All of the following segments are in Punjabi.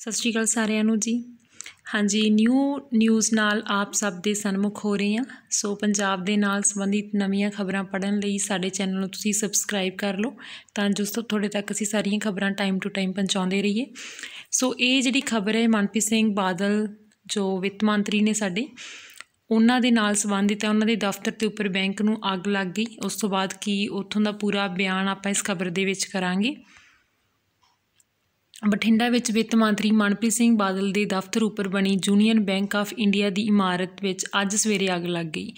ਸਤਿ ਸ਼੍ਰੀ ਅਕਾਲ ਸਾਰਿਆਂ ਨੂੰ ਜੀ ਹਾਂਜੀ ਨਿਊ ਨਿਊਜ਼ ਨਾਲ ਆਪ ਸਭ ਦੇ ਸਨਮੁਖ ਹੋ ਰਹੇ ਆ ਸੋ ਪੰਜਾਬ ਦੇ ਨਾਲ ਸੰਬੰਧਿਤ ਨਵੀਆਂ ਖਬਰਾਂ ਪੜਨ ਲਈ ਸਾਡੇ ਚੈਨਲ ਨੂੰ ਤੁਸੀਂ ਸਬਸਕ੍ਰਾਈਬ ਕਰ ਲਓ ਤਾਂ ਜੋ ਤੁਹਾਡੇ ਤੱਕ ਅਸੀਂ ਸਾਰੀਆਂ ਖਬਰਾਂ ਟਾਈਮ ਟੂ ਟਾਈਮ ਪਹੁੰਚਾਉਂਦੇ ਰਹੀਏ ਸੋ ਇਹ ਜਿਹੜੀ ਖਬਰ ਹੈ ਮਨਪ੍ਰੀਤ ਸਿੰਘ ਬਾਦਲ ਜੋ ਵਿੱਤ ਮੰਤਰੀ ਨੇ ਸਾਡੇ ਉਹਨਾਂ ਦੇ ਨਾਲ ਸੰਬੰਧਿਤ ਹੈ ਉਹਨਾਂ ਦੇ ਦਫ਼ਤਰ ਤੇ ਉੱਪਰ ਬੈਂਕ ਨੂੰ ਅੱਗ ਲੱਗ ਗਈ ਉਸ ਤੋਂ ਬਾਅਦ ਕੀ ਉੱਥੋਂ ਦਾ ਪੂਰਾ ਬਿਆਨ ਆਪਾਂ ਇਸ ਖਬਰ ਦੇ ਵਿੱਚ ਕਰਾਂਗੇ ਬਠਿੰਡਾ ਵਿੱਚ ਵਿੱਤ ਮੰਤਰੀ ਮਨਪ੍ਰੀਤ ਸਿੰਘ ਬਾਦਲ ਦੇ ਦਫ਼ਤਰ ਉੱਪਰ ਬਣੀ ਯੂਨੀਅਨ ਬੈਂਕ ਆਫ ਇੰਡੀਆ ਦੀ ਇਮਾਰਤ ਵਿੱਚ ਅੱਜ ਸਵੇਰੇ ਅੱਗ ਲੱਗ ਗਈ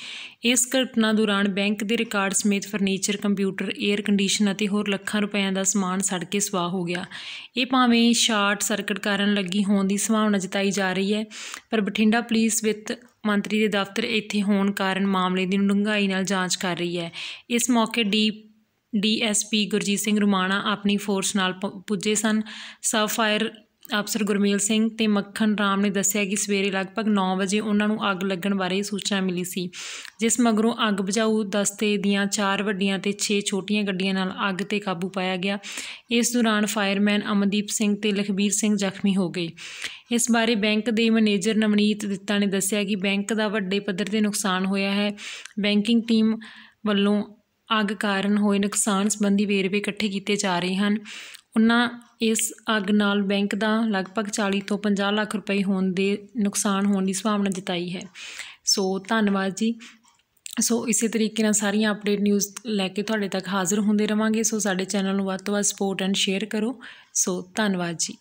ਇਸ ਘਟਨਾ ਦੌਰਾਨ ਬੈਂਕ ਦੇ ਰਿਕਾਰਡ ਸਮੇਤ ਫਰਨੀਚਰ ਕੰਪਿਊਟਰ 에ਅਰ ਕੰਡੀਸ਼ਨ ਅਤੇ ਹੋਰ ਲੱਖਾਂ ਰੁਪਏ ਦਾ ਸਮਾਨ ਸੜ ਕੇ ਸਵਾਹ ਹੋ ਗਿਆ ਇਹ ਭਾਵੇਂ ਸ਼ਾਰਟ ਸਰਕਟ ਕਾਰਨ ਲੱਗੀ ਹੋਣ ਦੀ ਸੰਭਾਵਨਾ ਜਤਾਈ ਜਾ ਰਹੀ ਹੈ ਪਰ ਬਠਿੰਡਾ ਪੁਲਿਸ ਵਿੱਤ ਮੰਤਰੀ ਦੇ ਦਫ਼ਤਰ ਇੱਥੇ ਹੋਣ ਕਾਰਨ ਮਾਮਲੇ ਦੀ ਡੂੰਘਾਈ ਨਾਲ ਜਾਂਚ ਕਰ ਰਹੀ ਹੈ ਇਸ ਮੌਕੇ ਡੀ ਡੀਐਸਪੀ ਗੁਰਜੀਤ ਸਿੰਘ ਰੁਮਾਣਾ ਆਪਣੀ ਫੋਰਸ ਨਾਲ ਪੁੱਜੇ ਸਨ ਸਬ ਫਾਇਰ ਅਫਸਰ ਗੁਰਮੇਲ ਸਿੰਘ ਤੇ ਮੱਖਣ ਰਾਮ ਨੇ ਦੱਸਿਆ ਕਿ ਸਵੇਰੇ ਲਗਭਗ 9 ਵਜੇ ਉਹਨਾਂ ਨੂੰ ਅੱਗ ਲੱਗਣ ਬਾਰੇ ਸੂਚਨਾ ਮਿਲੀ ਸੀ ਜਿਸ ਮਗਰੋਂ ਅੱਗ ਬੁਝਾਊ ਦਸਤੇ ਦੀਆਂ ਚਾਰ ਵੱਡੀਆਂ ਤੇ 6 ਛੋਟੀਆਂ ਗੱਡੀਆਂ ਨਾਲ ਅੱਗ ਤੇ ਕਾਬੂ ਪਾਇਆ ਗਿਆ ਇਸ ਦੌਰਾਨ ਫਾਇਰਮੈਨ ਅਮਨਦੀਪ ਸਿੰਘ ਤੇ ਲਖਬੀਰ ਸਿੰਘ ਜ਼ਖਮੀ ਹੋ ਗਏ ਇਸ ਬਾਰੇ ਬੈਂਕ ਦੇ ਮੈਨੇਜਰ ਨਵਨੀਤ ਦਿੱਤਾ ਨੇ ਦੱਸਿਆ ਕਿ ਬੈਂਕ ਦਾ ਵੱਡੇ ਪੱਧਰ ਤੇ ਨੁਕਸਾਨ ਹੋਇਆ ਹੈ ਬੈਂਕਿੰਗ ਟੀਮ ਵੱਲੋਂ ਅੱਗ ਕਾਰਨ ਹੋਏ ਨੁਕਸਾਨ ਸੰਬੰਧੀ ਵੇਰਵੇ ਇਕੱਠੇ ਕੀਤੇ ਜਾ ਰਹੇ ਹਨ ਉਹਨਾਂ ਇਸ ਅੱਗ ਨਾਲ ਬੈਂਕ ਦਾ ਲਗਭਗ 40 ਤੋਂ 50 ਲੱਖ ਰੁਪਏ ਹੋਣ ਦੇ ਨੁਕਸਾਨ ਹੋਣ ਦੀ ਸੰਭਾਵਨਾ ਜਤਾਈ ਹੈ ਸੋ ਧੰਨਵਾਦ ਜੀ ਸੋ ਇਸੇ ਤਰੀਕੇ ਨਾਲ ਸਾਰੀਆਂ ਅਪਡੇਟ ਨਿਊਜ਼ ਲੈ ਕੇ ਤੁਹਾਡੇ ਤੱਕ ਹਾਜ਼ਰ ਹੁੰਦੇ ਰਵਾਂਗੇ ਸੋ ਸਾਡੇ ਚੈਨਲ ਨੂੰ ਵੱਧ ਤੋਂ ਵੱਧ ਸਪੋਰਟ ਐਂਡ ਸ਼ੇਅਰ ਕਰੋ ਸੋ ਧੰਨਵਾਦ ਜੀ